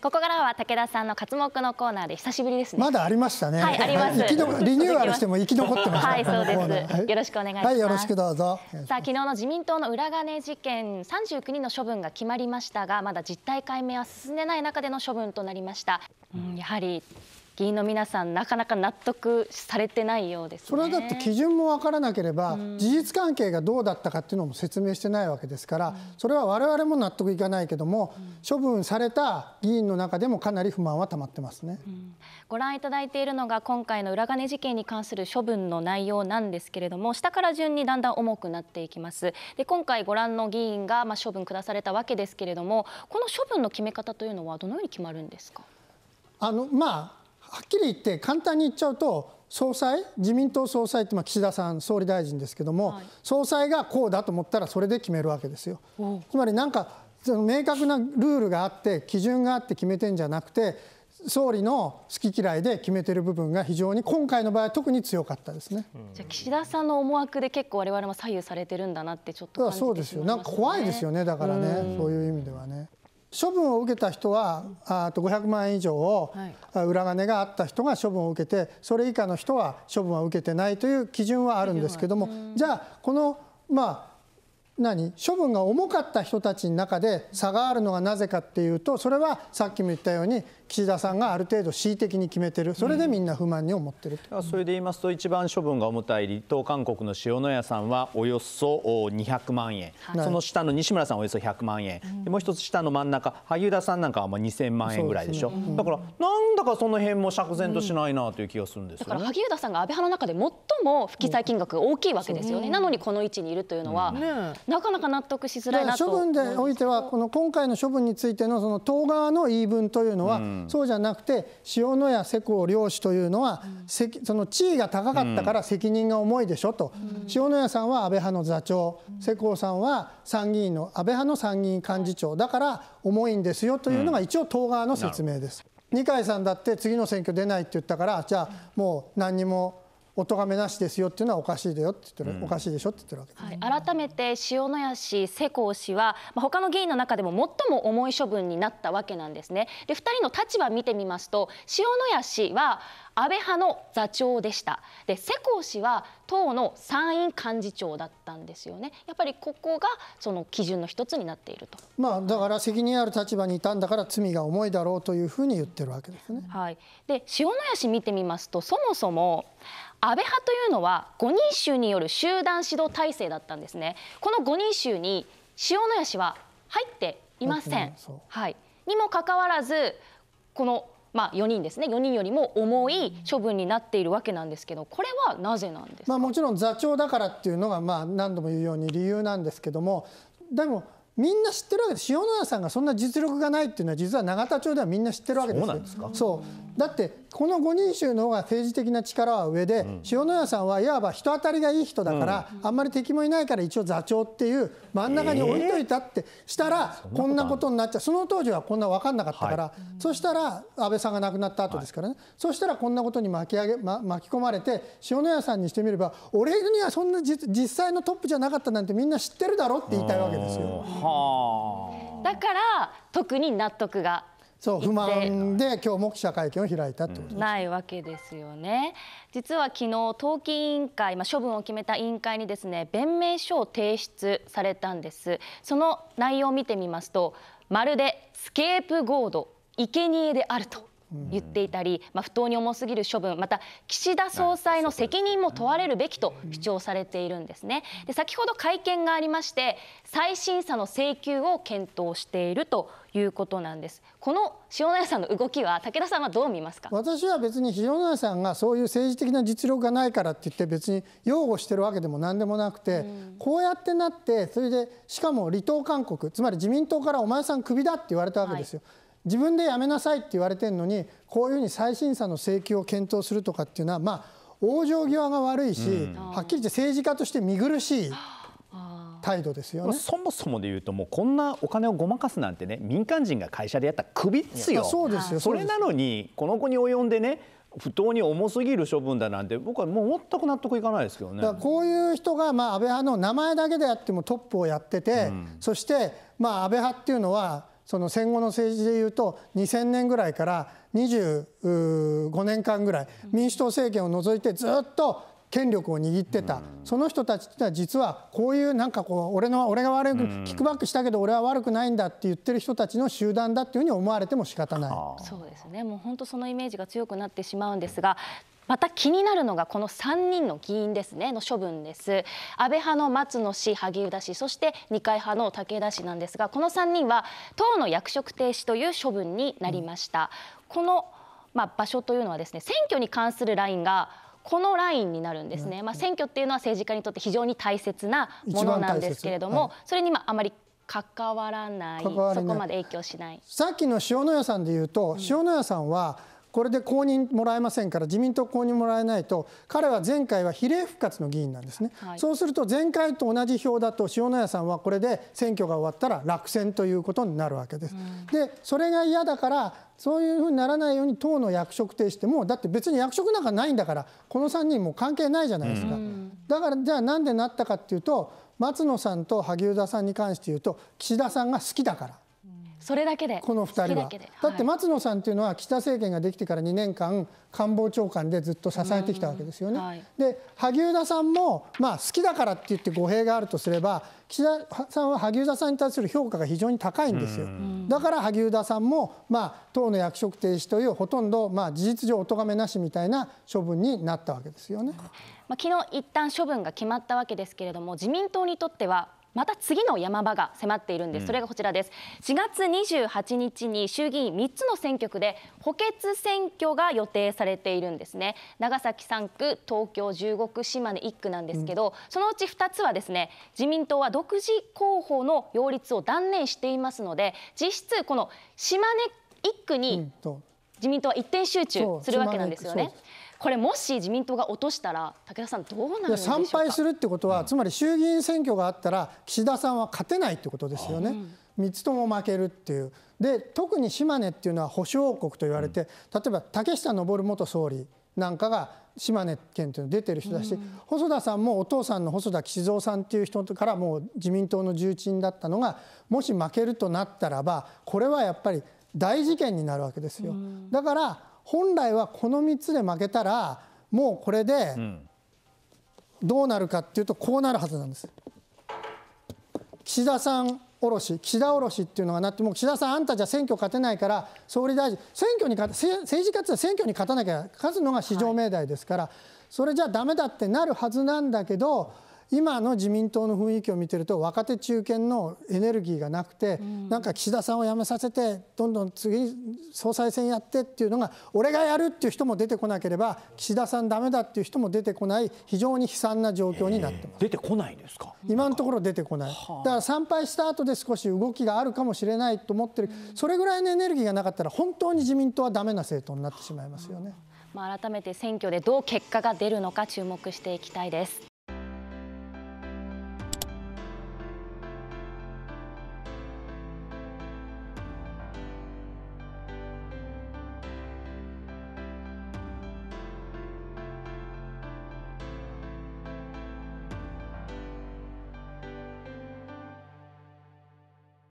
ここからは武田さんの活目のコーナーで久しぶりですね。まだありましたね。はい、あります。生き残リニューアルしても生き残ってます。はい、そうです。よろしくお願いします。はい、よろしくどうぞ。さあ、昨日の自民党の裏金事件、三十九人の処分が決まりましたが、まだ実態解明は進んでない中での処分となりました。うん、やはり議員の皆さんなかなか納得されてないようです、ね、それはだって基準も分からなければ、うん、事実関係がどうだったかっていうのも説明してないわけですから、うん、それは我々も納得いかないけども、うん、処分された議員の中でもかなり不満は溜まってますね、ご覧いただいているのが今回の裏金事件に関する処分の内容なんですけれども下から順にだんだん重くなっていきますで今回ご覧の議員がまあ処分下されたわけですけれどもこの処分の決め方というのはどのように決まるんですかあのまあはっきり言って簡単に言っちゃうと総裁自民党総裁ってまあ岸田さん総理大臣ですけども、はい、総裁がこうだと思ったらそれで決めるわけですよ。つまりなんか明確なルールがあって基準があって決めてんじゃなくて総理の好き嫌いで決めてる部分が非常に今回の場合特に強かったですね。じゃ岸田さんの思惑で結構我々も左右されてるんだなってちょっと、ね、そうですよ。なんか怖いですよね。だからね、そういう意味ではね。処分を受けた人はあと500万円以上を裏金があった人が処分を受けてそれ以下の人は処分は受けてないという基準はあるんですけどもじゃあこのまあ何処分が重かった人たちの中で差があるのがなぜかっていうとそれはさっきも言ったように岸田さんがある程度恣意的に決めてるそれでみんな不満に思ってる、うん、それで言いますと一番処分が重たい離島韓国の塩谷さんはおよそ200万円、はい、その下の西村さんおよそ100万円、うん、もう一つ下の真ん中萩生田さんなんかはまあ2000万円ぐらいでしょ、うだからなんだかその辺も釈然としないなという気がするんですよ、ね、だから萩生田さんが安倍派の中で最も不記載金額が大きいわけですよね、なのにこの位置にいるというのは、ねなかなか納得しづらいなと。処分でおいては、この今回の処分についてのその党側の言い分というのは、うん、そうじゃなくて、塩谷、世耕両氏というのは、うん、その地位が高かったから責任が重いでしょと、うん、塩谷さんは安倍派の座長、世耕さんは参議院の安倍派の参議院幹事長だから重いんですよというのが、一応、党側の説明です。二階さんだって次の選挙出ないって言ったから、じゃあもう何にもお咎めなしですよっていうのはおかしいだよって言ってる、うん、おかしいでしょって言ってるわけです、はい、改めて塩谷氏世耕氏は、まあ、他の議員の中でも最も重い処分になったわけなんですねで2人の立場見てみますと塩谷氏は安倍派の座長でしたで世耕氏は党の参院幹事長だったんですよねやっぱりここがその基準の一つになっているとまあだから責任ある立場にいたんだから罪が重いだろうというふうに言ってるわけですねはいで塩谷氏見てみますとそもそも安倍派というのは5人衆による集団指導体制だったんですねこの5人衆に塩谷氏は入っていません、はい、にもかかわらずこのまあ、4人ですね4人よりも重い処分になっているわけなんですけどこれはなぜなんですまあ、もちろん座長だからっていうのがまあ何度も言うように理由なんですけどもでもみんな知ってるわけです塩谷さんがそんな実力がないっていうのは実は永田町ではみんな知ってるわけですそうだってこの5人衆の方が政治的な力は上で、塩谷さんはいわば人当たりがいい人だから、あんまり敵もいないから一応座長っていう真ん中に置いといたってしたら、こんなことになっちゃうその当時はこんな分かんなかったから、そしたら安倍さんが亡くなった後ですからね、そしたらこんなことに巻き上げ、巻き込まれて塩谷さんにしてみれば俺にはそんな実際のトップじゃなかったなんてみんな知ってるだろって言いたいわけですよ。だから特に納得がそう不満で今日も記者会見を開いたってこと、うん、ないわけですよね。実は昨日党紀委員会、まあ、処分を決めた委員会にですね弁明書を提出されたんです。その内容を見てみますとまるでスケープゴード生贄であると言っていたり、まあ、不当に重すぎる処分また岸田総裁の責任も問われるべきと主張されているんですねで先ほど会見がありまして再審査の請求を検討しているということなんですこの塩谷さんの動きは武田さんはどう見ますか私は別に塩谷さんがそういう政治的な実力がないからって言って別に擁護してるわけでも何でもなくて、うん、こうやってなってそれでしかも離党勧告つまり自民党からお前さんクビだって言われたわけですよ、はい自分でやめなさいって言われてるのにこういうふうに再審査の請求を検討するとかっていうのはまあ往生際が悪いし、うん、はっきり言って政治家として見苦しい。態度ですよねそもそもで言うともうこんなお金をごまかすなんてね民間人が会社でやったらクビですよそうですよそれなのにこの子に及んでね不当に重すぎる処分だなんて僕はもう全く納得いかないですけどねこういう人が、まあ、安倍派の名前だけであってもトップをやってて、うん、そして、まあ、安倍派っていうのはその戦後の政治でいうと2000年ぐらいから25年間ぐらい民主党政権を除いてずっと権力を握ってた、その人たちってのは実はこういうなんかこう俺の俺が悪く、キックバックしたけど俺は悪くないんだって言ってる人たちの集団だっていうふうに思われても仕方ないそうですねもう本当そのイメージが強くなってしまうんですがまた気になるのがこの3人の議員ですねの処分です安倍派の松野氏萩生田氏そして二階派の武田氏なんですがこの3人は党の役職停止という処分になりました、うん、この、まあ、場所というのはですね選挙に関するラインがこのラインになるんですね、うん、まあ、選挙っていうのは政治家にとって非常に大切なものなんですけれども、はい、それにまああまり関わらないそこまで影響しないさっきの塩野屋さんで言うと、うん、塩野屋さんはこれで公認もらえませんから自民党公認もらえないと彼は前回は比例復活の議員なんですね、はい、そうすると前回と同じ票だと塩谷さんはこれで選挙が終わったら落選ということになるわけです。うん、でそれが嫌だからそういうふうにならないように党の役職停止ってもうだって別に役職なんかないんだからこの3人も関係ないじゃないですか。うん、だからじゃあなんでなったかっていうと松野さんと萩生田さんに関して言うと岸田さんが好きだから。それだけでこの2人はだって松野さんというのは岸田政権ができてから2年間官房長官でずっと支えてきたわけですよね。はい、で萩生田さんも、まあ、好きだからって言って語弊があるとすれば岸田さんは萩生田さんに対する評価が非常に高いんですよ。だから萩生田さんも、まあ、党の役職停止というほとんど、まあ、事実上お咎めなしみたいな処分になったわけですよね。まあ、昨日一旦処分が決まったわけですけれども自民党にとってはまた次の山場が迫っているんです、うん、それがこちらです4月28日に衆議院3つの選挙区で補欠選挙が予定されているんですね長崎3区東京15区島根1区なんですけど、うん、そのうち2つはですね自民党は独自候補の擁立を断念していますので実質この島根1区に自民党は一点集中するわけなんですよね。うんこれもし自民党が落としたら武田さんどうなる参拝するってことは、つまり衆議院選挙があったら岸田さんは勝てないってことですよね。3つとも負けるっていうで特に島根っていうのは保守王国と言われて、例えば竹下登元総理なんかが島根県というの出てる人だし、細田さんもお父さんの細田吉蔵さんっていう人からもう自民党の重鎮だったのがもし負けるとなったらばこれはやっぱり大事件になるわけですよ。だから本来はこの3つで負けたらもうこれでどうなるかっていうとこうなるはずなんです。岸田さんおろし岸田おろしっていうのがなってもう岸田さんあんたじゃ選挙勝てないから総理大臣選挙に勝政治活動選挙に勝たなきゃ勝つのが至上命題ですから、それじゃダメだってなるはずなんだけど今の自民党の雰囲気を見てると若手中堅のエネルギーがなくて、なんか岸田さんを辞めさせてどんどん次総裁選やってっていうのが俺がやるっていう人も出てこなければ岸田さんダメだっていう人も出てこない非常に悲惨な状況になってます出てこないんですか今のところ出てこないだから参拝した後で少し動きがあるかもしれないと思ってる、それぐらいのエネルギーがなかったら本当に自民党はダメな政党になってしまいますよね、まあ、改めて選挙でどう結果が出るのか注目していきたいです